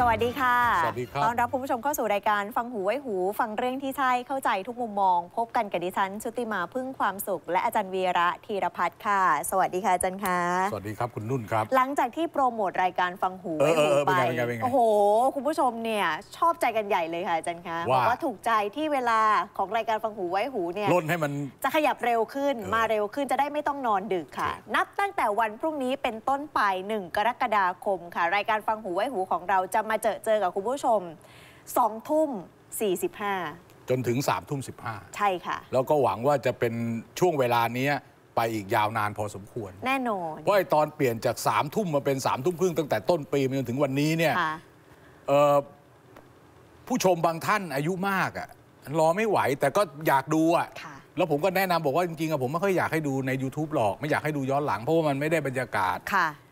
สวัสดีค่ะสวัสดีครับต้อนรับคุณผู้ชมเข้าสู่รายการฟังหูไว้หู ฟังเรื่องที่ใช่เข้าใจทุกมุมมอง พบกันกับดิฉันชุติมาพึ่งความสุข และอาจารย์วีระธีรพัฒน์ค่ะ สวัสดีค่ะอาจารย์คะ สวัสดีครับคุณนุ่นครับ หลังจากที่โปรโมทรายการฟังหูไว้หูไป โอ้โห คุณผู้ชมเนี่ยชอบใจกันใหญ่เลยค่ะอาจารย์คะบอกว่าถูกใจที่เวลาของรายการฟังหูไว้หูเนี่ยล้นให้มันจะขยับเร็วขึ้น มาเร็วขึ้นจะได้ไม่ต้องนอนดึกค่ะ นับตั้งแต่วันพรุ่งนี้เป็นต้นไป1กรกฎาคมค่ะ รายการฟังหูไว้หูของเราจะมามาเจอเจอกับคุณผู้ชมสองทุ่มสี่สิบห้าจนถึงสามทุ่มสิบห้าใช่ค่ะ แล้วก็หวังว่าจะเป็นช่วงเวลานี้ไปอีกยาวนานพอสมควร แน่นอน เพราะไอ้ตอนเปลี่ยนจากสามทุ่มมาเป็นสามทุ่มครึ่งตั้งแต่ต้นปีมาจนถึงวันนี้เนี่ยผู้ชมบางท่านอายุมากอ่ะรอไม่ไหวแต่ก็อยากดูอ่ะ แล้วผมก็แนะนำบอกว่าจริงๆอะผมไม่ค่อยอยากให้ดูใน YouTube หรอก ไม่อยากให้ดูย้อนหลังเพราะว่ามันไม่ได้บรรยากาศ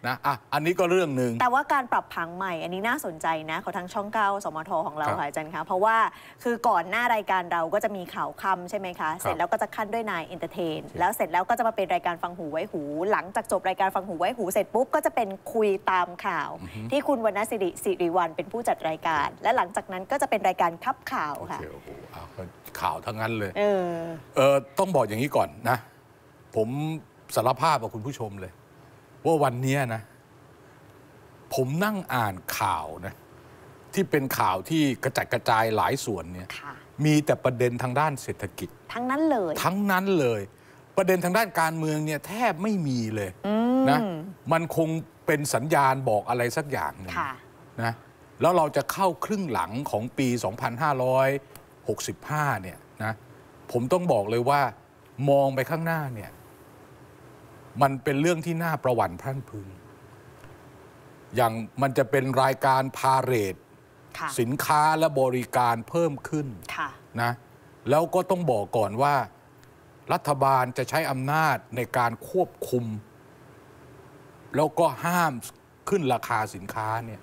นะอ่ะอันนี้ก็เรื่องหนึ่ง แต่ว่าการปรับผังใหม่ อันนี้น่าสนใจนะของทางช่องเก้าสมทของเราค่ะอาจารย์คะเพราะว่าคือก่อนหน้ารายการเราก็จะมีข่าวคำใช่ไหมคะเสร็จแล้วก็จะขั้นด้วยนายเอนเตอร์เทน แล้วเสร็จแล้วก็จะมาเป็นรายการฟังหูไว้หู หลังจากจบรายการฟังหูไว้หู เสร็จปุ๊บก็จะเป็นคุยตามข่าว ที่คุณวรรณสิริสิริวันเป็นผู้จัดรายการ และหลังจากนั้นก็จะเป็นรายการคับข่าวค่ะโอ้โหข่าวทั้งนั้นเลยเออเออต้องบอกอย่างนี้ก่อนนะผมสารภาพกับคุณผู้ชมเลยว่าวันนี้นะ ผมนั่งอ่านข่าวนะที่เป็นข่าวที่กระจัดกระจายหลายส่วนเนี่ยมีแต่ประเด็นทางด้านเศรษฐกิจ ทั้งนั้นเลยทั้งนั้นเลย ประเด็นทางด้านการเมืองเนี่ยแทบไม่มีเลยนะมันคงเป็นสัญญาณบอกอะไรสักอย่างนึงนะแล้วเราจะเข้าครึ่งหลังของปี 2565 เนี่ยนะผมต้องบอกเลยว่ามองไปข้างหน้าเนี่ยมันเป็นเรื่องที่น่าประวัติพรั่นพึง อย่างมันจะเป็นรายการพาเรตสินค้าและบริการเพิ่มขึ้นะนะ แล้วก็ต้องบอกก่อนว่า รัฐบาลจะใช้อำนาจในการควบคุม แล้วก็ห้ามขึ้นราคาสินค้าเนี่ย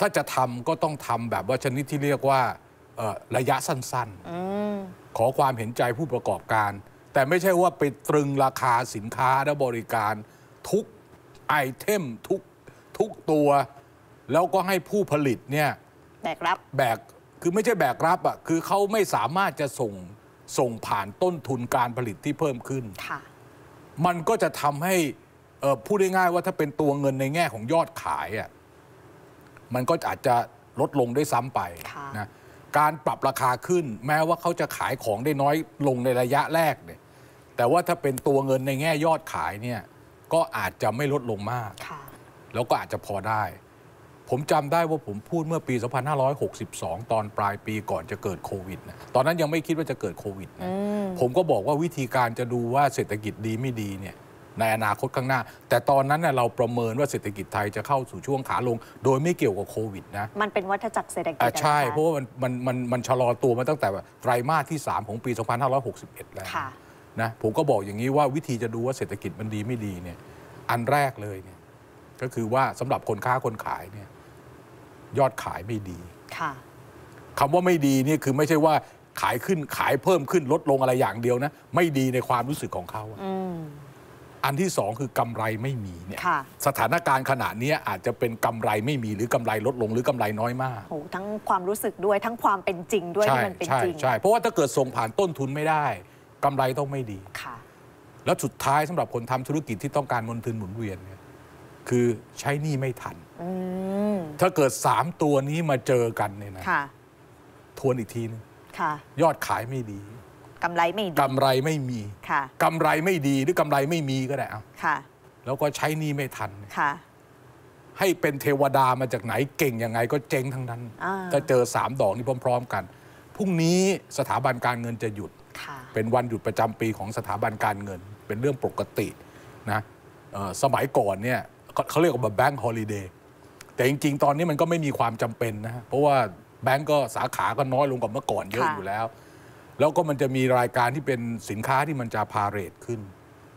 ถ้าจะทำก็ต้องทำแบบว่าชนิดที่เรียกว่า ระยะสั้นๆอขอความเห็นใจผู้ประกอบการแต่ไม่ใช่ว่าไปตรึงราคาสินค้าและบริการ ทุกไอเทมทุกทุกตัว แล้วก็ให้ผู้ผลิตเนี่ยแบกรับแบกคือไม่ใช่แบกรับอ่ะคือเขาไม่สามารถจะส่งส่งผ่านต้นทุนการผลิตที่เพิ่มขึ้น มันก็จะทำให้พูดได้ง่ายว่าถ้าเป็นตัวเงินในแง่ของยอดขายอ่ะมันก็อาจจะลดลงได้ซ้ำไปนะการปรับราคาขึ้นแม้ว่าเขาจะขายของได้น้อยลงในระยะแรกเนี่ยแต่ว่าถ้าเป็นตัวเงินในแง่ยอดขายเนี่ยก็อาจจะไม่ลดลงมาก แล้วก็อาจจะพอได้ ผมจำได้ว่าผมพูดเมื่อปี 2562 ตอนปลายปีก่อนจะเกิดโควิดตอนนั้นยังไม่คิดว่าจะเกิดโควิดนะผมก็บอกว่าวิธีการจะดูว่าเศรษฐกิจดีไม่ดีเนี่ยในอนาคตข้างหน้า แต่ตอนนั้นเราประเมินว่าเศรษฐกิจไทยจะเข้าสู่ช่วงขาลง โดยไม่เกี่ยวกับโควิดนะมันเป็นวัฏจักรเศรษฐกิจใช่ เพราะว่ามันมันมันมันชะลอตัวมาตั้งแต่ไตรมาสที่ 3 ของปี 2561 แล้วนะผมก็บอกอย่างนี้ว่าวิธีจะดูว่าเศรษฐกิจมันดีไม่ดีเนี่ย อันแรกเลยเนี่ย ก็คือว่าสำหรับคนค้าคนขายเนี่ย ยอดขายไม่ดีค่ะคำว่าไม่ดีนี่คือไม่ใช่ว่าขายขึ้นขายเพิ่มขึ้น ลดลงอะไรอย่างเดียวนะ ไม่ดีในความรู้สึกของเขาอันที่สองคือกำไรไม่มีเนี่ยสถานการณ์ขณะนี้อาจจะเป็นกำไรไม่มีหรือกำไรลดลง หรือกำไรน้อยมากโอ้ทั้งความรู้สึกด้วยทั้งความเป็นจริงด้วยที่มันเป็นจริงใช่เพราะว่าถ้าเกิดส่งผ่านต้นทุนไม่ได้ กำไรต้องไม่ดีค่ะแล้วสุดท้ายสำหรับคนทำธุรกิจที่ต้องการเงินทุนหมุนเวียนเนี่ยคือใช้นี่ไม่ทันถ้าเกิดสามตัวนี้มาเจอกันเนี่ยนะทวนอีกทีนึงยอดขายไม่ดีกำไรไม่ดี กำไรไม่มี ค่ะ กำไรไม่ดีหรือกำไรไม่มีก็ได้อะค่ะ แล้วก็ใช้นี่ไม่ทัน ค่ะ ให้เป็นเทวดามาจากไหนเก่งยังไงก็เจ๊งทั้งนั้น ถ้าเจอสามดอกนี้พร้อมๆกัน พรุ่งนี้สถาบันการเงินจะหยุด เป็นวันหยุดประจำปีของสถาบันการเงิน เป็นเรื่องปกตินะสมัยก่อนเนี่ยเขาเรียกว่าแบงก์ฮอลิเดย์แต่จริงๆ ตอนนี้มันก็ไม่มีความจำเป็นนะ เพราะว่าแบงก์ก็สาขาก็น้อยลงกว่าเมื่อก่อนเยอะอยู่แล้วแล้วก็มันจะมีรายการที่เป็นสินค้าที่มันจะพาเรทขึ้น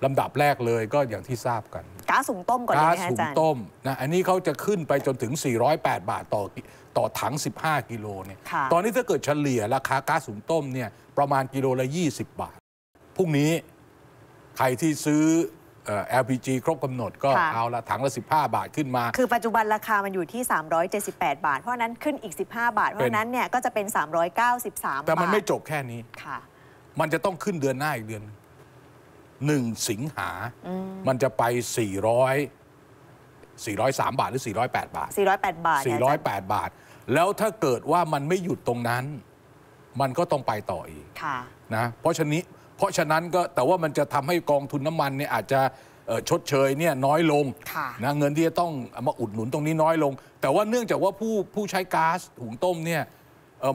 ลำดับแรกเลยก็อย่างที่ทราบกันก๊าซสูงต้มก่อนเลยนะอาจารย์ก๊าซสูงต้มนะอันนี้เขาจะขึ้นไปจนถึง 408 บาทต่อต่อถัง 15 กิโลเนี่ย ตอนนี้ถ้าเกิดเฉลี่ยราคาก๊าซสูงต้มเนี่ยประมาณกิโลละ 20 บาท พรุ่งนี้ ใครที่ซื้อ LPG ครบกำหนดก็เอาละ ถังละ15 บาทขึ้นมา คือปัจจุบันราคามันอยู่ที่ 378 บาท เพราะนั้นขึ้นอีก 15 บาท เพราะนั้นเนี่ยก็จะเป็น 393 บาท แต่มันไม่จบแค่นี้ค่ะ มันจะต้องขึ้นเดือนหน้าอีกเดือน หนึ่งสิงหา มันจะไป 400 403บาท หรือ 408 บาท 408 บาท408บาท แล้วถ้าเกิดว่ามันไม่หยุดตรงนั้น มันก็ต้องไปต่ออีกนะ เพราะฉะนี้เพราะฉะนั้นก็แต่ว่ามันจะทำให้กองทุนน้ามันเนี่ยอาจจะชดเชยเนี่ยน้อยลงนะเงินที่จะต้องมาอุดหนุนตรงนี้น้อยลง แต่ว่าเนื่องจากว่าผู้ผู้ใช้ก๊าซหุงต้มเนี่ย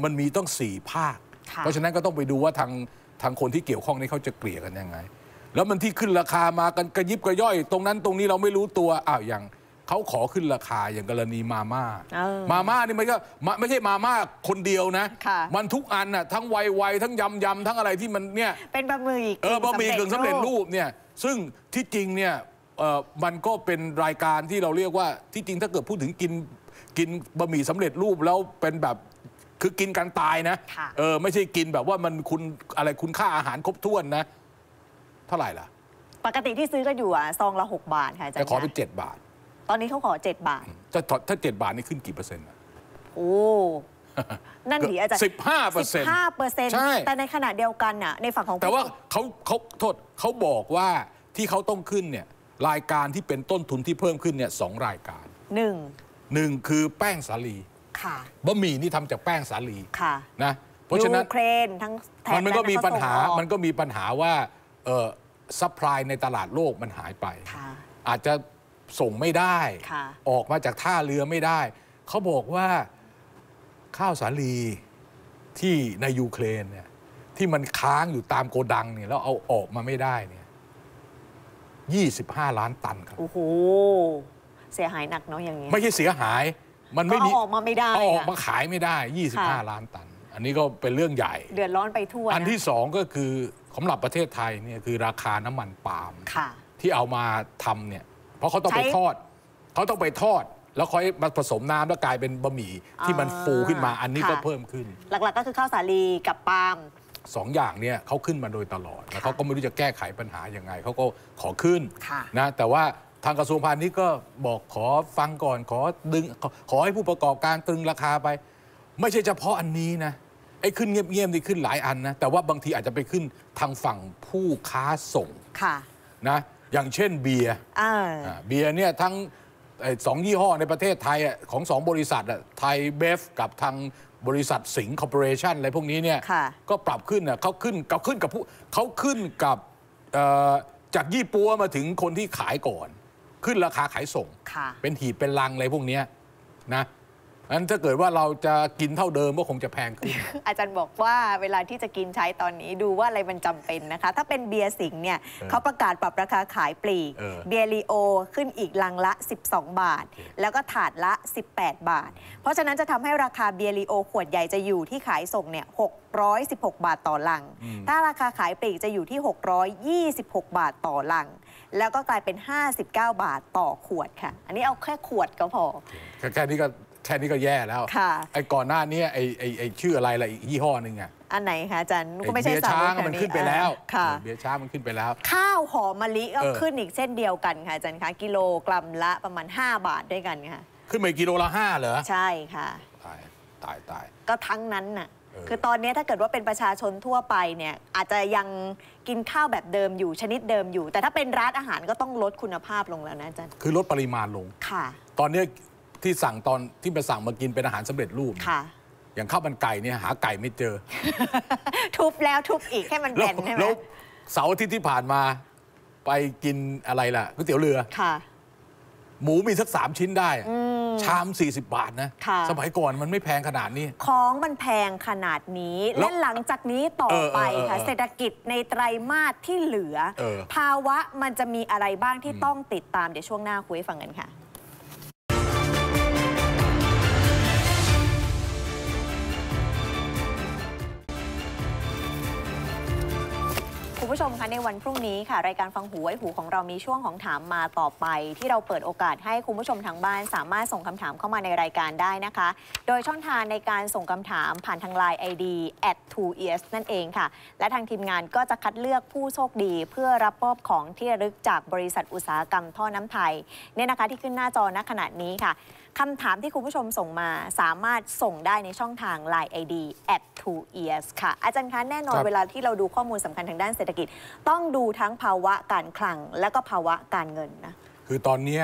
มันมีต้องสี่ภาค เพราะฉะนั้นก็ต้องไปดูว่าทางทางคนที่เกี่ยวข้องนี่เขาจะเกลี่ยกันยังไง แล้วมันที่ขึ้นราคามากันกระยิบกระย่อย ตรงนั้นตรงนี้เราไม่รู้ตัวอ้าวอย่างเขาขอขึ้นราคาอย่างกรณีมาม่ามาม่านี่มันก็ไม่ใช่มาม่าคนเดียวนะ มันทุกอันน่ะทั้งไวๆทั้งยำยำทั้งอะไรที่มันเนี่ยเป็นบะหมี่เออบะหมี่กึ่งสำเร็จรูปเนี่ยซึ่งที่จริงเนี่ยมันก็เป็นรายการที่เราเรียกว่าที่จริงถ้าเกิดพูดถึงกินกินบะหมี่สำเร็จรูปแล้วเป็นแบบคือกินการตายนะเออไม่ใช่กินแบบว่ามันคุณอะไรคุณค่าอาหารครบถ้วนนะเท่าไหร่ล่ะปกติที่ซื้อก็อยู่อ่ะซองละหกบาทค่ะจะขอเป็นเจ็ดบาทตอนนี้เขาขอ 7 บาท ถ้าถ้าเจ็ดบาท นี่ขึ้นกี่เปอร์เซ็นต์อะโอ้นั่นดีอาจารย์สิบห้าเปอร์เซ็นต์ห้าเปอร์เซ็นต์ใช่แต่ในขณะเดียวกันน่ะในฝั่งของแต่ว่าเขาเขาโทษเขาบอกว่าที่เขาต้องขึ้นเนี่ยรายการที่เป็นต้นทุนที่เพิ่มขึ้นเนี่ยสองรายการหนึ่งหนึ่งคือแป้งสาลีค่ะบะหมี่นี่ทำจากแป้งสาลี ค่ะนะเพราะฉะนั้นยูเครนทั้งแถนมันก็มีปัญหามันก็มีปัญหาว่าเออซัพพลายในตลาดโลกมันหายไปอาจจะส่งไม่ได้ ออกมาจากท่าเรือไม่ได้ เขาบอกว่าข้าวสาลีที่ในยูเครนเนี่ยที่มันค้างอยู่ตามโกดังเนี่ยแล้วเอาออกมาไม่ได้เนี่ยยี่สิบห้าล้านตันครับ โอ้โห เสียหายหนักเนาะอย่างนี้ไม่ใช่เสียหาย มันไม่มีออกมาไม่ได้ออกมาขายไม่ได้ยี่สิบห้าล้านตัน อันนี้ก็เป็นเรื่องใหญ่ เดือดร้อนไปทั่ว อันที่สองก็คือสำหรับประเทศไทยเนี่ยคือราคาน้ำมันปาล์มที่เอามาทำเนี่ยเพราะเขาต้องไปทอดเขาต้องไปทอด แล้วค่อยมาผสมน้ำแล้วกลายเป็นบะหมี่ ที่มันฟูขึ้นมาอันนี้ก็เพิ่มขึ้น หลักๆก็คือข้าวสาลีกับปาล์มสองอย่างเนี่ยเขาขึ้นมาโดยตลอด แล้วเขาก็ไม่รู้จะแก้ไขปัญหายังไงเขาก็ขอขึ้นนะแต่ว่าทางกระทรวงพาณิชย์ก็บอกขอฟังก่อน ขอดึง ขอให้ผู้ประกอบการตรึงราคาไป ไม่ใช่เฉพาะอันนี้นะไอ้ขึ้นเงียบๆนี่ขึ้นหลายอันนะแต่ว่าบางทีอาจจะไปขึ้นทางฝั่งผู้ค้าส่งะนะอย่างเช่นเบียร์เบียร์เนี่ยทั้งสองยี่ห้อในประเทศไทยของสองบริษัทไทยเบฟ กับทางบริษัทสิงห์คอร์ปอเรชันอะไรพวกนี้เนี่ยก็ปรับขึ้นเขาขึ้นเขาขึ้นกับผู้เขาขึ้นกับจากยี่ปัวมาถึงคนที่ขายก่อน ขึ้นราคาขายส่ง เป็นหีบเป็นลังอะไรพวกนี้นะนั้นถ้าเกิดว่าเราจะกินเท่าเดิมก็คงจะแพงขึ้น อาจารย์บอกว่าเวลาที่จะกินใช้ตอนนี้ดูว่าอะไรมันจำเป็นนะคะ ถ้าเป็นเบียร์สิงเนี่ยเขาประกาศปรับราคาขายปลีกเบียร์ลีโอขึ้นอีกลังละ 12 บาท แล้วก็ถาดละ 18 บาท เพราะฉะนั้นจะทำให้ราคาเบียร์ลีโอขวดใหญ่จะอยู่ที่ขายส่งเนี่ย616 บาทต่อลัง ถ้าราคาขายปลีกจะอยู่ที่ 626 บาทต่อลัง แล้วก็กลายเป็น 59 บาทต่อขวดค่ะ อันนี้เอาแค่ขวดก็พอแค่นี้ก็แค่นี้ก็แย่แล้วไอ้ก่อนหน้านี้ไอ้ไอ้ไอ้ชื่ออะไรอะไรอีกยี่ห้อหนึ่งอ่ะอันไหนคะจันก็ไม่ใช่เบียช้าง มันขึ้นไปแล้วเบียช้างมันขึ้นไปแล้ว ข้าวหอมมะลิก็ขึ้นอีกเช่นเดียวกันค่ะจันค่คะกิโลกรัมละประมาณ 5 บาทด้วยกันค่ะ ขึ้นไปกิโลละห้าเหรอ ใช่ค่ะตายตายตาย ก็ทั้งนั้นน่ะ คือตอนนี้ถ้าเกิดว่าเป็นประชาชนทั่วไปเนี่ย อาจจะยังกินข้าวแบบเดิมอยู่ชนิดเดิมอยู่ แต่ถ้าเป็นร้านอาหารก็ต้องลดคุณภาพลงแล้วนะจันคือลดปริมาณลง ค่ะ ตอนนี้ที่สั่งตอนที่ไปสั่งมากินเป็นอาหารสำเร็จรูป ค่ะ อย่างข้าวมันไก่เนี่ยหาไก่ไม่เจอ ทุบแล้วทุบอีก ให้มันแบนใช่ไหมแล้เสาร์อาทิตย์ที่ผ่านมาไปกินอะไรล่ะก๋วยเตี๋ยวเรือ ค่ะ หมูมีสักสามชิ้นได้ ชาม 40 บาทนะ สมัยก่อนมันไม่แพงขนาดนี้ ของมันแพงขนาดนี้ และหลังจากนี้ต่อไปค่ะเศรษฐกิจในไตรมาสที่เหลือภาวะมันจะมีอะไรบ้างที่ต้องติดตามเดี๋ยวช่วงหน้าคุยฟังกันค่ะผู้ชมคะในวันพรุ่งนี้ค่ะรายการฟังหู ไว้หู ของเรามีช่วงของถามมาต่อไป ที่เราเปิดโอกาสให้คุณผู้ชมทางบ้านสามารถส่งคำถามเข้ามาในรายการได้นะคะ โดยช่องทางในการส่งคำถามผ่านทางไลน์ ID at 2 e s นั่นเองค่ะ และทางทีมงานก็จะคัดเลือกผู้โชคดีเพื่อรับมอบของที่ระลึกจากบริษัทอุตสาหกรรมท่อน้ำไทยเนี่ยนะคะที่ขึ้นหน้าจอณขณะนี้ค่ะคำถามที่คุณผู้ชมส่งมา สามารถส่งได้ในช่องทาง Line ID at two ears ค่ะ อาจารย์คะแน่นอนเวลาที่เราดูข้อมูลสำคัญทางด้านเศรษฐกิจ ต้องดูทั้งภาวะการคลังและก็ภาวะการเงินนะคือตอนนี้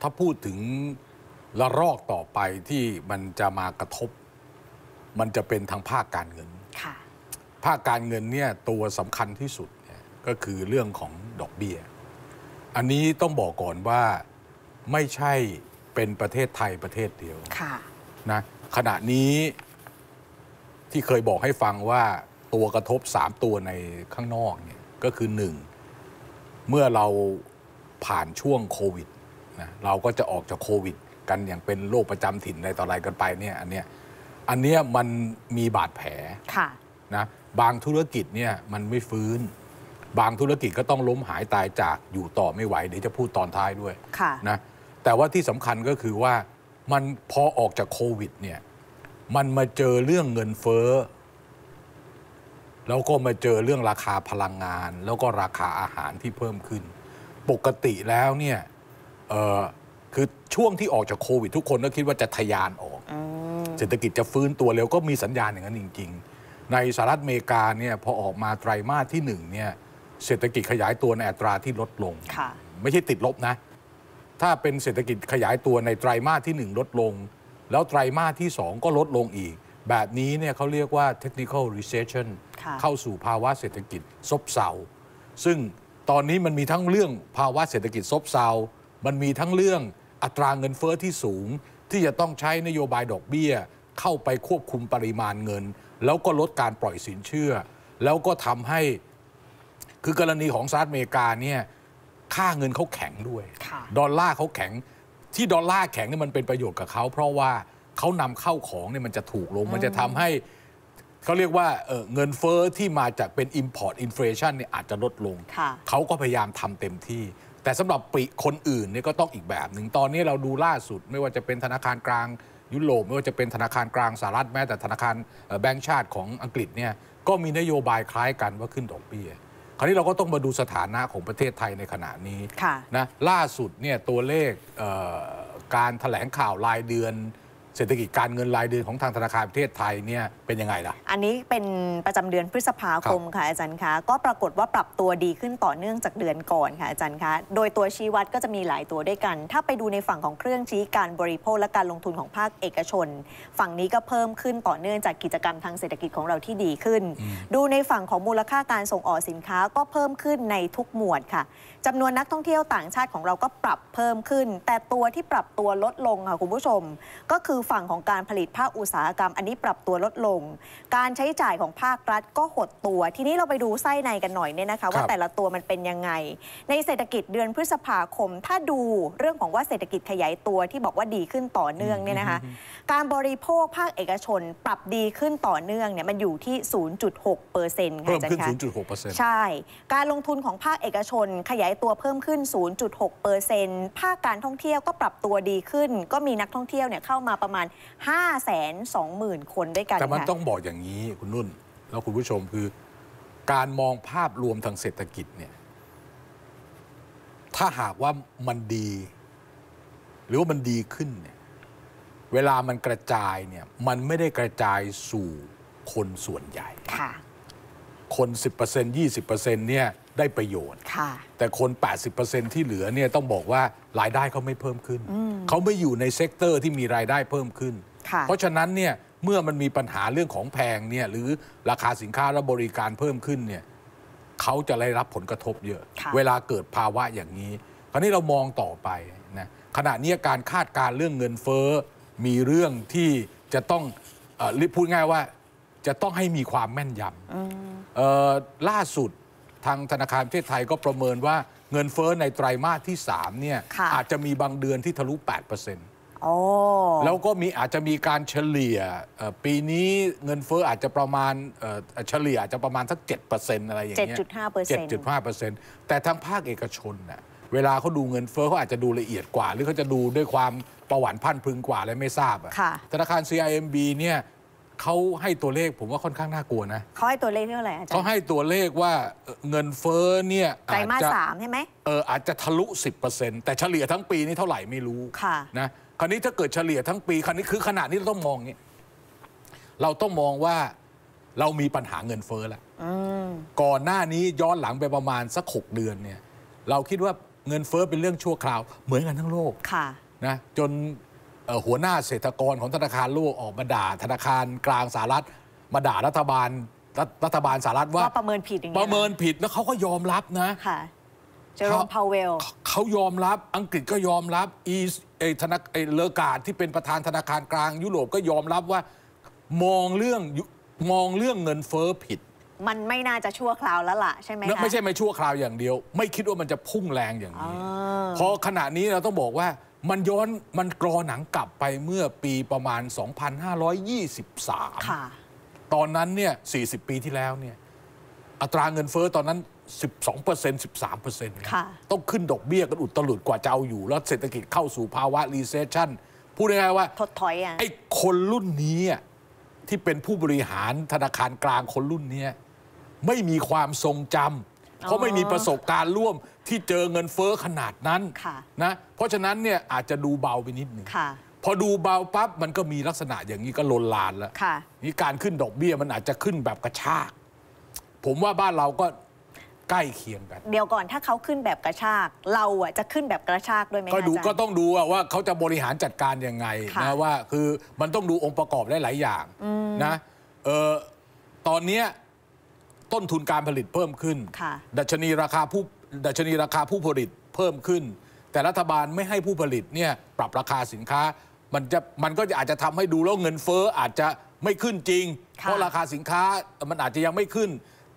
ถ้าพูดถึงละรอกต่อไปที่มันจะมากระทบ มันจะเป็นทางภาคการเงิน ภาคการเงินเนี่ยตัวสำคัญที่สุดก็คือเรื่องของดอกเบี้ยอันนี้ต้องบอกก่อนว่าไม่ใช่เป็นประเทศไทยประเทศเดียวนะ ขณะนี้ที่เคยบอกให้ฟังว่าตัวกระทบ 3 ตัวในข้างนอกเนี่ยก็คือ 1 เมื่อเราผ่านช่วงโควิดนะเราก็จะออกจากโควิด กันอย่างเป็นโรคประจำถิ่นในต่ออะไรกันไปเนี่ยอันเนี้ยอันเนี้ยมันมีบาดแผลนะบางธุรกิจเนี่ยมันไม่ฟื้น บางธุรกิจก็ต้องล้มหายตายจากอยู่ต่อไม่ไหวเดี๋ยวจะพูดตอนท้ายด้วยะนะแต่ว่าที่สำคัญก็คือว่ามันพอออกจากโควิดเนี่ย มันมาเจอเรื่องเงินเฟ้อแล้วก็มาเจอเรื่องราคาพลังงาน แล้วก็ราคาอาหารที่เพิ่มขึ้น ปกติแล้วเนี่ยคือช่วงที่ออกจากโควิด ทุกคนก็คิดว่าจะทยานออก เศรษฐกิจจะฟื้นตัวเร็ว ก็มีสัญญาณอย่างนั้นจริงๆ ในสหรัฐอเมริกาเนี่ยพอออกมาไตรามาสที่หนึ่งเนี่ยเศรษฐกิจขยายตัวในอัตราที่ลดลง ไม่ใช่ติดลบนะถ้าเป็นเศรษฐกิจขยายตัวในไตรามาสที่ 1 ลดลง แล้วไตรามาสที่ 2 ก็ลดลงอีก แบบนี้เนี่ยเขาเรียกว่า technical recession เข้าสู่ภาวะเศรษฐกิจ ซบเซาซึ่งตอนนี้มันมีทั้งเรื่องภาวะเศรษฐกิจ ซบเซามันมีทั้งเรื่องอัตราเงินเฟอ้อที่สูง ที่จะต้องใช้นโยบายดอกเบี้ยเข้าไปควบคุมปริมาณเงิน แล้วก็ลดการปล่อยสินเชื่อ แล้วก็ทำให้คือกรณีของสหรัฐอเมริกาเนี่ยค่าเงินเขาแข็งด้วย ดอลลาร์เขาแข็งที่ดอลลาร์แข็งเนี่ยมันเป็นประโยชน์กับเขา เพราะว่าเขานำเข้าของเนี่ยมันจะถูกลง มันจะทำให้ เขาเรียกว่าเงินเฟอ้อที่มาจากเป็น Import Inflation เนี่ยอาจจะลดลง เขาก็พยายามทำเต็มที่ แต่สำหรับปีคนอื่นเนี่ยก็ต้องอีกแบบหนึ่งตอนนี้เราดูล่าสุด ไม่ว่าจะเป็นธนาคารกลางยุโรปไม่ว่าจะเป็นธนาคารกลางสหรัฐแม้แต่ธนาคารแบงก์ชาติของอังกฤษเนี่ยก็มีนโยบายคล้ายกันว่าขึ้นดอกเบี้ยคราวนี้เราก็ต้องมาดูสถานะของประเทศไทยในขณะนี้นะล่าสุดเนี่ยตัวเลขการถแถลงข่าวรายเดือนเศรษฐกิจการเงินรายเดือนของทางธนาคารประเทศไทยเนี่ยเป็นยังไงล่ะ อันนี้เป็นประจำเดือนพฤษภาคมค่ะอาจารย์คะ ก็ปรากฏว่าปรับตัวดีขึ้นต่อเนื่องจากเดือนก่อนค่ะอาจารย์คะ โดยตัวชี้วัดก็จะมีหลายตัวด้วยกัน ถ้าไปดูในฝั่งของเครื่องชี้การบริโภค และการลงทุนของภาคเอกชน ฝั่งนี้ก็เพิ่มขึ้นต่อเนื่องจากกิจกรรมทางเศรษฐกิจของเราที่ดีขึ้น ดูในฝั่งของมูลค่าการส่งออกสินค้าก็เพิ่มขึ้นในทุกหมวดค่ะจำนวนนักท่องเที่ยวต่างชาติของเราก็ปรับเพิ่มขึ้น แต่ตัวที่ปรับตัวลดลงค่ะ คุณผู้ชม ก็คือฝั่งของการผลิตภาคอุตสาหกรรม อันนี้ปรับตัวลดลง การใช้จ่ายของภาครัฐก็หดตัวทีนี้เราไปดูไส้ในกันหน่อยเนี่ยนะคะว่าแต่ละตัวมันเป็นยังไง ในเศรษฐกิจเดือนพฤษภาคม ถ้าดูเรื่องของว่าเศรษฐกิจขยายตัวที่บอกว่าดีขึ้นต่อเนื่องเนี่ยนะคะการบริโภคภาคเอกชนปรับดีขึ้นต่อเนื่องเนี่ยมันอยู่ที่ 0.6%ค่ะอาจารย์คะเพิ่มขึ้น0.6%ใช่ การลงทุนของภาคเอกชนขยายตัวเพิ่มขึ้น 0.6 เปอร์เซนต์ภาคการท่องเที่ยวก็ปรับตัวดีขึ้น ก็มีนักท่องเที่ยวเนี่ย เข้ามาประมาณ 5 2 0 0 0 0 คนด้วยกัน แต่มันต้องบอกอย่างนี้ คุณนุ่น แล้วคุณผู้ชมคือ การมองภาพรวมทางเศรษฐกิจเนี่ย ถ้าหากว่ามันดี หรือว่ามันดีขึ้นเนี่ยเวลามันกระจายเนี่ย มันไม่ได้กระจายสู่คนส่วนใหญ่ คน 10% 20%เนี่ยได้ประโยชน์ แต่คน 80%ที่เหลือเนี่ยต้องบอกว่ารายได้เขาไม่เพิ่มขึ้น เขาไม่อยู่ในเซกเตอร์ที่มีรายได้เพิ่มขึ้น เพราะฉะนั้นเนี่ยเมื่อมันมีปัญหาเรื่องของแพงเนี่ยหรือราคาสินค้าและบริการเพิ่มขึ้นเนี่ยเขาจะได้รับผลกระทบเยอะ เวลาเกิดภาวะอย่างนี้ คราวนี้เรามองต่อไปนะขณะนี้การคาดการเรื่องเงินเฟ้อมีเรื่องที่จะต้องอพูดง่ายว่าจะต้องให้มีความแม่นยำล่าสุดทางธนาคารประเทศไทยก็ประเมินว่าเงินเฟ้อในไตรามาสที่3เนี่ยอาจจะมีบางเดือนที่ทะลุ 8%แล้วก็มีอาจจะมีการเฉลี่ยปีนี้เงินเฟ้ออาจจะประมาณเฉลี่ยอาจจะประมาณสัก 7%อะไรอย่างเงี้ย 7.5%แต่ทางภาคเอกชนน่ะเวลาเขาดูเงินเฟ้อเขาอาจจะดูละเอียดกว่าหรือเขาจะดูด้วยความประวัติพันพึงกว่าและไม่ทราบธนาคาร CIMB เนี่ยเขาให้ตัวเลขผมว่าค่อนข้างน่ากลัวนะเขาให้ตัวเลขเท่าไหร่อาจารย์เขาให้ตัวเลขว่าเงินเฟ้อเนี่ยไตรมาสสามใช่ไหมเอออาจจะทะลุ 10%แต่เฉลี่ยทั้งปีนี่เท่าไหร่ไม่รู้ค่ะ นะคราวนี้ถ้าเกิดเฉลี่ยทั้งปี คราวนี้คือขนาดนี้เราต้องมองเนี่ยเราต้องมองว่าเรามีปัญหาเงินเฟ้อแล้วก่อนหน้านี้ย้อนหลังไปประมาณสักหกเดือนเนี่ย เราคิดว่าเงินเฟ้อเป็นเรื่องชั่วคราวเหมือนกันทั้งโลกค่ะ นะจนหัวหน้าเศรษฐกรของธนาคารโลก ออกมาด่าธนาคารกลางสหรัฐมาด่ารัฐบาลรัฐบาลสหรัฐว่าประเมินผิดอย่างเงี้ยประเมินผิดแล้วเขาก็ยอมรับนะค่ะ เจอร์มพาวเวลเขายอมรับอังกฤษก็ยอมรับ อีไอธนาไอเลกาดที่เป็นประธานธนาคารกลาง ยุโรปก็ยอมรับว่า มองเรื่องมองเรื่องเงินเฟ้อผิด มันไม่น่าจะชั่วคราวแล้วล่ะใช่ไหมคะไม่ใช่ไม่ชั่วคราวอย่างเดียว ไม่คิดว่ามันจะพุ่งแรงอย่างนี้พอขณะนี้เราต้องบอกว่ามันย้อนมันกรอหนังกลับไปเมื่อปีประมาณ 2523 ตอนนั้นเนี่ย 40 ปีที่แล้วเนี่ยอัตราเงินเฟอ้อตอนนั้น 12% 13%ะต้องขึ้นดอกเบี้ยกันอุตลุดกว่าจะเอาอยู่ แล้วเศรษฐกิจเข้าสู่ภาวะรีเซชชันพูดง่ายๆว่าถดถอยอ่ะไอ้คนรุ่นนี้ที่เป็นผู้บริหารธนาคารกลางคนรุ่นนี้ไม่มีความทรงจำเพราะไม่มีประสบการณ์ร่วมที่เจอเงินเฟอ้อขนาดนั้นนะเพราะฉะนั้นเนี่ยอาจจะดูเบาไปนิดหนึ่งพอดูเบาปั๊บมันก็มีลักษณะอย่างนี้ก็ลนลานแล้วนี่การขึ้นดอกเบี้ยมันอาจจะขึ้นแบบกระชาก ผมว่าบ้านเราก็ใกล้เคียงกัน เดี๋ยวก่อนถ้าเขาขึ้นแบบกระชาก เราอ่ะจะขึ้นแบบกระชากด้วยไหมก็ดูก็ต้องดูว่าเขาจะบริหารจัดการยังไงนะว่าคือมันต้องดูองค์ประกอบหลายๆอย่างนะเออตอนเนี้ยต้นทุนการผลิตเพิ่มขึ้นดัชนีราคาผู้ดัชนีราคาผู้ผลิตเพิ่มขึ้น แต่รัฐบาลไม่ให้ผู้ผลิตเนี่ยปรับราคาสินค้า มันจะมันก็อาจจะทำให้ดูแล้วเงินเฟ้ออาจจะไม่ขึ้นจริง เพราะราคาสินค้ามันอาจจะยังไม่ขึ้น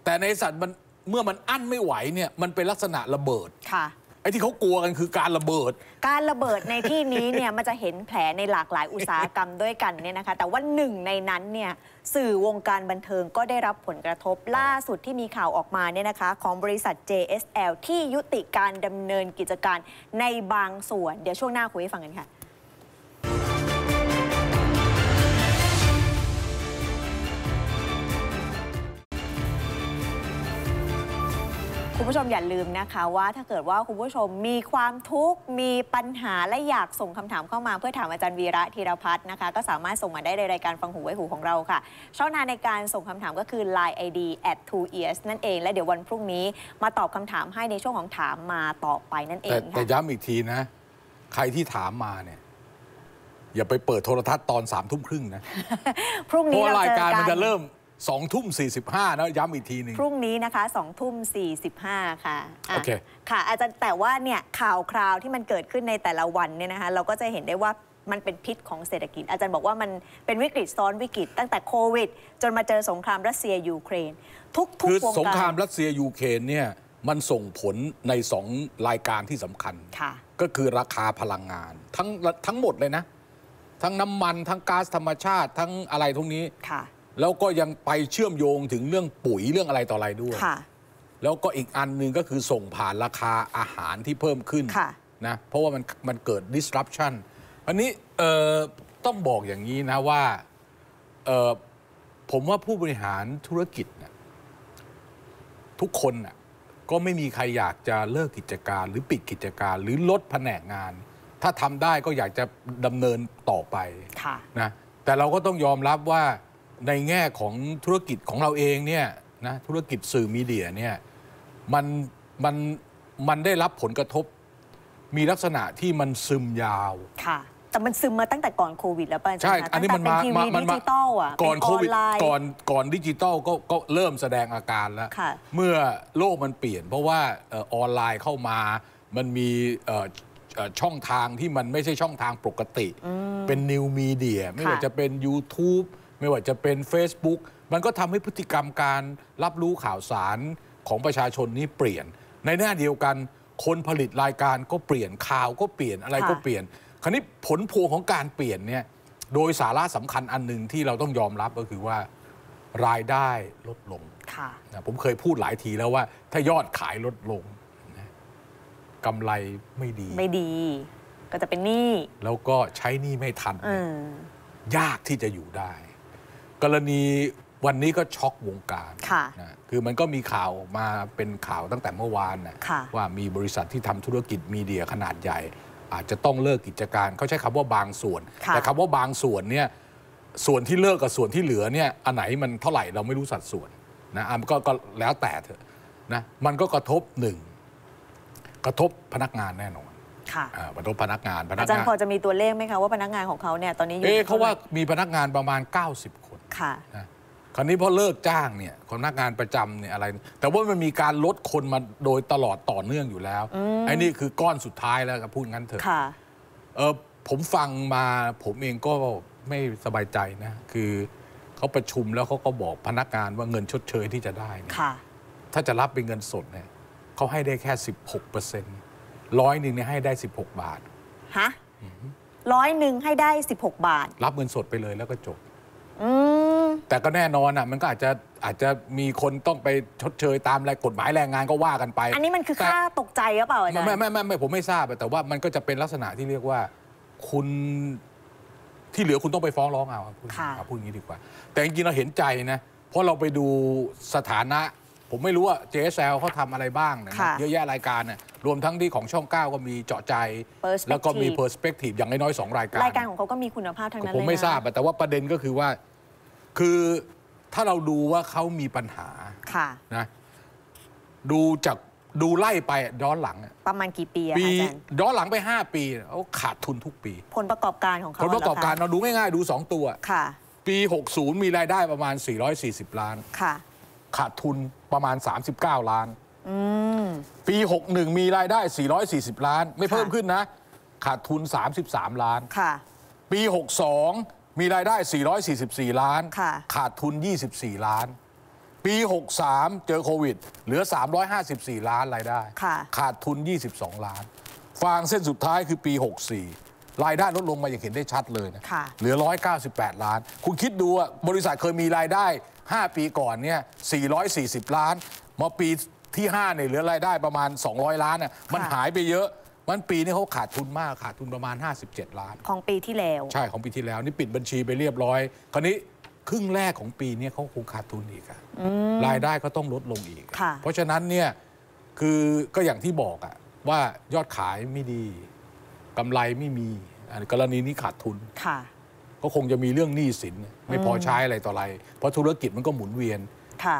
แต่ในสัตว์มันเมื่อมันอั้นไม่ไหวเนี่ยมันเป็นลักษณะระเบิดอ้ที่เขากลัวกันคือการระเบิด การระเบิดในที่นี้เนี่ยมันจะเห็นแผลในหลากหลายอุตสาหกรรมด้วยกันเนี่ยนะคะแต่ว่าหนึ่งในนั้นเนี่ยสื่อวงการบันเทิงก็ได้รับผลกระทบล่าสุดที่มีข่าวออกมาเนี่ยนะคะของบริษัท JSL ที่ยุติการดำเนินกิจการในบางส่วน เดี๋ยวช่วงหน้าคุยให้ฟังกันค่ะผู้ชมอย่าลืมนะคะว่าถ้าเกิดว่า คุณผู้ชมมีความทุกข์ มีปัญหาและอยากส่งคำถามเข้ามาเพื่อถามอาจารย์วีระธีรพัฒน์นะคะก็สามารถส่งมาได้ในรายการฟังหูไว้หูของเราค่ะช่องทางในการส่งคำถามก็คือ Line ID at 2 ears นั่นเองและเดี๋ยววันพรุ่งนี้มาตอบคำถามให้ในช่วงของถามมาต่อไปนั่นเองแต่ย้ำอีกทีนะ ใครที่ถามมาเนี่ยอย่าไปเปิดโทรทัศน์ตอนสามทุ่มครึ่งนะพรุ่งนี้เรารายการมันจะเริ่มสองทุ่มสี่สิบห้านะย้ำอีกทีหนึ่งพรุ่งนี้นะคะสองทุ่มสี่สิบห้าค่ะโอเคค่ะ อาจารย์แต่ว่าเนี่ยข่าวคราวที่มันเกิดขึ้นในแต่ละวันเนี่ยนะคะ เราก็จะเห็นได้ว่ามันเป็นพิษของเศรษฐกิจอาจารย์บอกว่ามันเป็นวิกฤตซ้อนวิกฤต ตั้งแต่โควิด จนมาเจอสงครามรัสเซียยูเครนทุกทุกวงการสงครามรัสเซียยูเครนเนี่ยมันส่งผลในสองรายการที่สำคัญค่ะ ก็คือราคาพลังงานทั้งทั้งหมดเลยนะ ทั้งน้ำมันทั้งก๊าซธรรมชาติทั้งอะไรทุกนี้ค่ะแล้วก็ยังไปเชื่อมโยงถึงเรื่องปุ๋ยเรื่องอะไรต่ออะไรด้วย แล้วก็อีกอันหนึ่งก็คือส่งผ่านราคาอาหารที่เพิ่มขึ้นะนะ เพราะว่ามันมันเกิด disruption อันนี้เอ่อต้องบอกอย่างนี้นะว่าเอ่อผมว่าผู้บริหารธุรกิจนะทุกคนนะก็ไม่มีใครอยากจะเลิกกิจการหรือปิดกิจการ หรือลดแผนกงาน ถ้าทำได้ก็อยากจะดำเนินต่อไปะนะ แต่เราก็ต้องยอมรับว่าในแง่ของธุรกิจของเราเองเนี่ยนะธุรกิจสื่อมีเดียเนี่ยมันมันมันได้รับผลกระทบมีลักษณะที่มันซึมยาว ค่ะ แต่มันซึมมาตั้งแต่ก่อนโควิดแล้วป่ะ ใช่ อันนี้มันมาทีวีดิจิตอลอ่ะก่อนโควิดก่อนก่อนดิจิตอลก็ก็เริ่มแสดงอาการแล้ว เมื่อโลกมันเปลี่ยน เพราะว่าออนไลน์เข้ามา มันมีช่องทางที่มันไม่ใช่ช่องทางปกติ เป็นนิวมีเดียไม่ว่าจะเป็น YouTube ไม่ว่าจะเป็น Facebook มันก็ทำให้พฤติกรรมการรับรู้ข่าวสารของประชาชนนี้เปลี่ยน ในแน่เดียวกันคนผลิตรายการก็เปลี่ยนข่าวก็เปลี่ยนอะไรก็เปลี่ยน คราวนี้ผลพวงของการเปลี่ยนเนี่ยโดยสาระสำคัญอันหนึ่งที่เราต้องยอมรับก็คือว่า รายได้ลดลง่ะผมเคยพูดหลายทีแล้วว่าถ้ายอดขายลดลงกำไรไม่ดี ไม่ดี ก็จะเป็นหนี้แล้วก็ใช้หนี้ไม่ทันยากที่จะอยู่ได้กรณีวันนี้ก็ช็อกวงการค่ะนะคือมันก็มีข่าวมาเป็นข่าวตั้งแต่เมื่อวานนะะว่ามีบริษัทที่ทำธุรกิจมีเดียขนาดใหญ่ อาจจะต้องเลิกกิจการเขาใช้คำว่าบางส่วน แต่คำว่าบางส่วนเนี่ยส่วนที่เลิกกับส่วนที่เหลือเนี่ยอันไหนมันเท่าไหร่เราไม่รู้สัดส่วนนะอ่ะก็ก็ แล้วแต่เถอะนะมันก็กระทบหนึ่ง กระทบพนักงานแน่นอนค่ะกระทบพนักงานพนักงานอาจารย์พอจะมีตัวเลขไหมคะว่าพนักงานของเขาเนี่ยตอนนี้อยู่เอ๊เขาว่ามีพนักงานประมาณ 90ค่ะ คราวนี้พอเลิกจ้างเนี่ยคนนักงานประจำเนี่ยอะไร แต่ว่ามันมีการลดคนมาโดยตลอดต่อเนื่องอยู่แล้วอันนี้คือก้อนสุดท้ายแล้วครับพูดงั้นเถอะค่ะเออผมฟังมาผมเองก็ไม่สบายใจนะ คือเขาประชุมแล้วเขาก็บอกพนักงานว่าเงินชดเชยที่จะได้ค่ะ ถ้าจะรับเป็นเงินสดเนี่ยเขาให้ได้แค่ 16เปอร์เซ็นต์ร้อยหนึ่งเนี่ยให้ได้ 16 บาท ฮะร้อยหนึ่งให้ได้ 16 บาท รับเงินสดไปเลยแล้วก็จบ อืแต่ก็แน่นอนอ่ะมันก็อาจจะอาจจะมีคนต้องไปชดเชย ตามแรงกฎหมายแรงงานก็ว่ากันไป อันนี้มันคือค่าตกใจหรือเปล่า ไม่ไม่ไม่ไม่ไม่ผมไม่ทราบ แต่ว่ามันก็จะเป็นลักษณะที่เรียกว่าคุณที่เหลือคุณต้องไปฟ้องร้องเอาพูดอย่างนี้ดีกว่า แต่จริงๆเราเห็นใจนะเพราะเราไปดูสถานะ ผมไม่รู้ว่าเจแซลเขาทำอะไรบ้างนะเยอะแยะรายการเนะรวมทั้งที่ของช่อง9ก็มีเจาะใจแล้วก็มีเพอร์สเปกทีฟอย่างน้อยๆสองรายการรายการของเขาก็มีคุณภาพทางนั้นเลยผมไม่ทราบ แต่ว่าประเด็นก็คือว่าคือถ้าเราดูว่าเขามีปัญหา ค่ะ นะ ดูจาก ดูไล่ไปย้อนหลัง ประมาณกี่ปีอะปีย้อนหลังไป 5 ปีเขาขาดทุนทุกปี ผลประกอบการของเขาผลประกอบการเราดูง่ายๆดู 2 ตัว ค่ะ ปี 60 มีรายได้ประมาณ 440 ล้านค่ะ ขาดทุนประมาณ 39 ล้าน ปี 61 มีรายได้ 440 ล้าน ไม่เพิ่มขึ้นนะ ขาดทุน 33 ล้านค่ะ ปี62มีรายได้ 444 ล้าน ขาดทุน 24 ล้าน ปี 63 เจอโควิด เหลือ 354 ล้านรายได้ ขาดทุน 22 ล้าน ฟางเส้นสุดท้ายคือปี 64 รายได้ลดลงมาอย่างเห็นได้ชัดเลยนะเหลือ 198 ล้าน คุณคิดดูว่าบริษัทเคยมีรายได้ 5 ปีก่อนเนี่ย 440 ล้าน มาปีที่ 5 เนี่ย เหลือรายได้ประมาณ 200 ล้านน่ะมันหายไปเยอะมันปีนี้เขาขาดทุนมากขาดทุนประมาณ 57 ล้าน ของปีที่แล้วใช่ของปีที่แล้วนี่ปิดบัญชีไปเรียบร้อย คราวนี้ครึ่งแรกของปีนี้เขาคงขาดทุนอีกอะรายได้ก็ต้องลดลงอีกเพราะฉะนั้นเนี่ยคือก็อย่างที่บอกอะว่ายอดขายไม่ดีกำไรไม่มีกรณีนี้ขาดทุนก็คงจะมีเรื่องหนี้สินไม่พอใช้อะไรต่ออะไร เพราะธุรกิจมันก็หมุนเวียน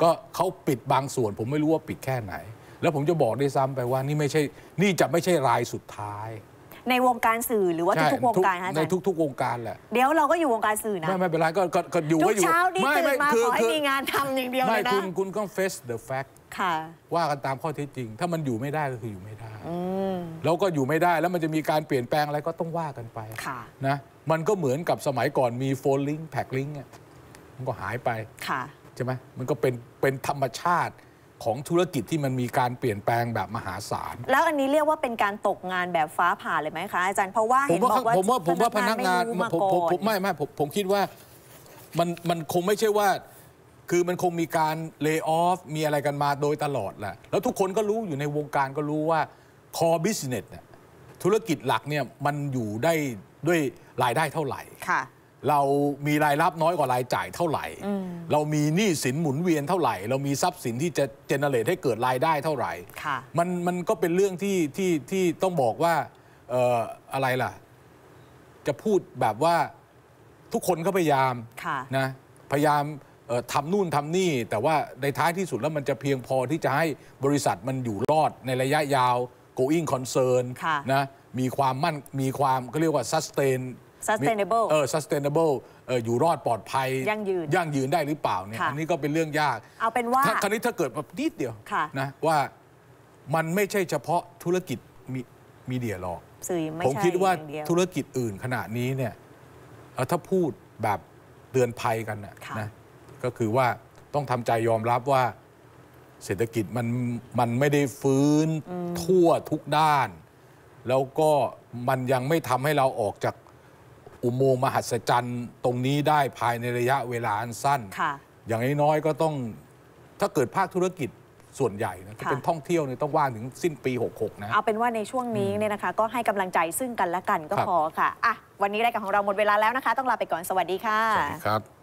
ก็เขาปิดบางส่วนผมไม่รู้ว่าปิดแค่ไหนแล้วผมจะบอกได้ซ้ำไปว่านี่ไม่ใช่นี่จะไม่ใช่รายสุดท้าย ในวงการสื่อหรือว่าใทุกๆ วงการคะอาในจารย์ทุกๆวงการแหละเดี๋ยวเราก็อยู่วงการสื่อนะไม่ไม่เป็นไรก็ก็ก็อยู่ทุก็อยู่เช้านี่ไม่ตื่นไม่าขอให้มีงานทำอย่างเดียวเลไม่ยนะคุณคุณก็ face the fact ว่ากันตามข้อเท็จจริง ถ้ามันอยู่ไม่ได้ก็คืออยู่ไม่ได้แล้วก็อยู่ไม่ได้แล้วมันจะมีการเปลี่ยนแปลงอะไรก็ต้องว่ากันไปค่ะนะมันก็เหมือนกับสมัยก่อนมีโฟลลิงแพ็กลิง่มันก็หายไปค่ะใช่ไหมมันก็เป็นเป็นธรรมชาติของธุรกิจที่มันมีการเปลี่ยนแปลงแบบมหาศาลแล้วอันนี้เรียกว่าเป็นการตกงานแบบฟ้าผ่าเลยไหมคะ อาจารย์เพราะว่าเห็นบอกว่าผมว่าผมว่าพนักงานผมผไม่ไม่ผมผมคิดว่ามันมันคงไม่ใช่ว่า คือมันคงมีการเลิกออฟมีอะไรกันมาโดยตลอดแหละ แล้วทุกคนก็รู้อยู่ในวงการก็รู้ว่าคอบิสเนสธุรกิจหลักเนี่ยมันอยู่ได้ด้วยรายได้เท่าไหร่เรามีรายรับน้อยกว่ารายจ่ายเท่าไหร่ เรามีหนี้สินหมุนเวียน เท่าไหร่ เรามีทรัพย์สินที่จะเจเนเรตให้เกิดรายได้เท่าไหร่มันมันก็เป็นเรื่องที่ที่ที่ต้องบอกว่าอออะไรล่ะ จะพูดแบบว่าทุกคนก็พยายามนะ พยายามทำนู่นทำนี่ แต่ว่าในท้ายที่สุดแล้วมันจะเพียงพอที่จะให้บริษัทมันอยู่รอดในระยะยาว going concern นะ มีความมั่น มีความก็เรียกว่า sustain sustainable เออ sustainable เอออยู่รอดปลอดภัยยั่งยืนยั่งยืนได้หรือเปล่าเนี่ยอันนี้ก็เป็นเรื่องยาก เอาเป็นว่าคราวนี้ถ้าเกิดแบบนิดเดียวนะว่ามันไม่ใช่เฉพาะธุรกิจมีมีเดียหรอก ผมคิดว่าธุรกิจอื่นขณะนี้เนี่ยถ้าพูดแบบ เตือนภัยกันนะ ก็คือว่าต้องทำใจยอมรับว่าเศรษฐกิจมันมันไม่ได้ฟื้นทั่วทุกด้าน แล้วก็มันยังไม่ทำให้เราออกจากอุโมงค์มหัศจรรย์ตรงนี้ได้ภายในระยะเวลาอันสั้น ค่ะ อย่างน้อยๆก็ต้อง ถ้าเกิดภาคธุรกิจส่วนใหญ่นะ่ะเป็นท่องเที่ยวเนี่ยต้องว่างถึงสิ้นปี 66 นะ เอาเป็นว่าในช่วงนี้เนี่ยนะคะ ก็ให้กำลังใจซึ่งกันและกันก็พอค่ะอ่ะวันนี้รายการของเราหมดเวลาแล้วนะคะ ต้องลาไปก่อนสวัสดีค่ะ สวัสดีครับ